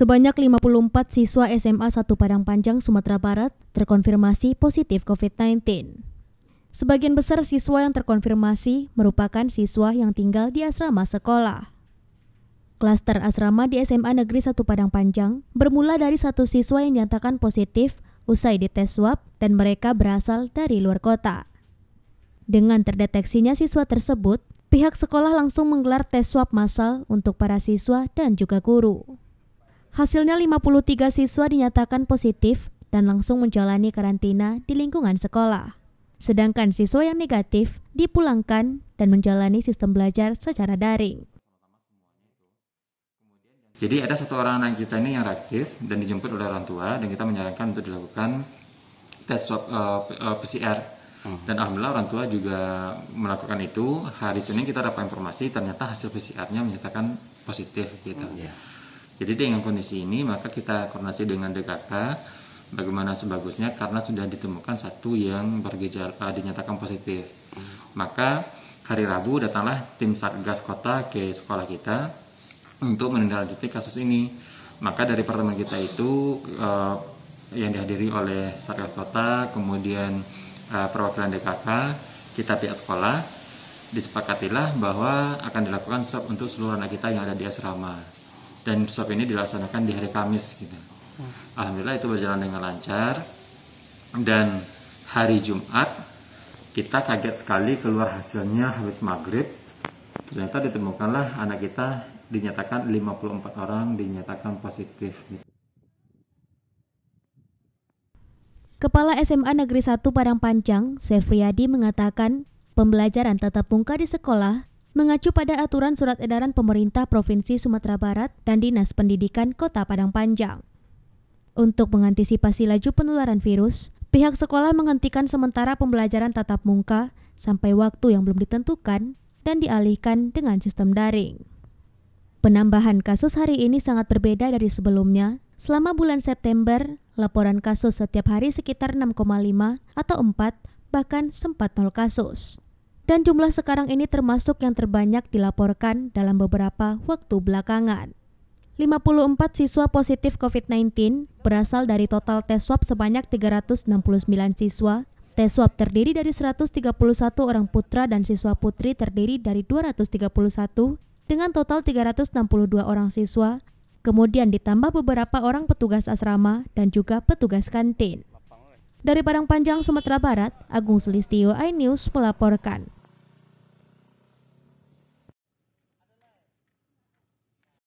Sebanyak 54 siswa SMA 1 Padang Panjang, Sumatera Barat terkonfirmasi positif COVID-19. Sebagian besar siswa yang terkonfirmasi merupakan siswa yang tinggal di asrama sekolah. Klaster asrama di SMA Negeri 1 Padang Panjang bermula dari satu siswa yang dinyatakan positif usai dites swab dan mereka berasal dari luar kota. Dengan terdeteksinya siswa tersebut, pihak sekolah langsung menggelar tes swab massal untuk para siswa dan juga guru. Hasilnya 53 siswa dinyatakan positif dan langsung menjalani karantina di lingkungan sekolah. Sedangkan siswa yang negatif dipulangkan dan menjalani sistem belajar secara daring. Jadi ada satu orang anak kita ini yang reaktif dan dijemput oleh orang tua dan kita menyarankan untuk dilakukan tes swab uh, eh, eh, PCR. Hmm. Dan alhamdulillah orang tua juga melakukan itu. Hari Senin kita dapat informasi ternyata hasil PCR-nya menyatakan positif gitu. Hmm, yeah. Jadi dengan kondisi ini maka kita koordinasi dengan DKK bagaimana sebagusnya karena sudah ditemukan satu yang bergejala uh, dinyatakan positif. Maka hari Rabu datanglah tim Satgas Kota ke sekolah kita untuk menindaklanjuti kasus ini. Maka dari pertemuan kita itu uh, yang dihadiri oleh Satgas Kota, kemudian uh, perwakilan DKK, kita pihak sekolah disepakatilah bahwa akan dilakukan swab untuk seluruh anak kita yang ada di asrama dan swab ini dilaksanakan di hari Kamis gitu. Hmm. Alhamdulillah itu berjalan dengan lancar dan hari Jumat kita kaget sekali keluar hasilnya habis maghrib ternyata ditemukanlah anak kita dinyatakan 54 orang dinyatakan positif. Gitu. Kepala SMA Negeri 1 Padang Panjang, Sefriadi mengatakan, pembelajaran tetap muka di sekolah Mengacu pada aturan surat edaran pemerintah Provinsi Sumatera Barat dan Dinas Pendidikan Kota Padang Panjang. Untuk mengantisipasi laju penularan virus, pihak sekolah menghentikan sementara pembelajaran tatap muka sampai waktu yang belum ditentukan dan dialihkan dengan sistem daring. Penambahan kasus hari ini sangat berbeda dari sebelumnya. Selama bulan September, laporan kasus setiap hari sekitar 6,5 atau 4, bahkan sempat 0 kasus dan jumlah sekarang ini termasuk yang terbanyak dilaporkan dalam beberapa waktu belakangan. 54 siswa positif COVID-19 berasal dari total tes swab sebanyak 369 siswa. Tes swab terdiri dari 131 orang putra dan siswa putri terdiri dari 231 dengan total 362 orang siswa, kemudian ditambah beberapa orang petugas asrama dan juga petugas kantin. Dari Padang Panjang, Sumatera Barat, Agung Sulistio, iNews melaporkan.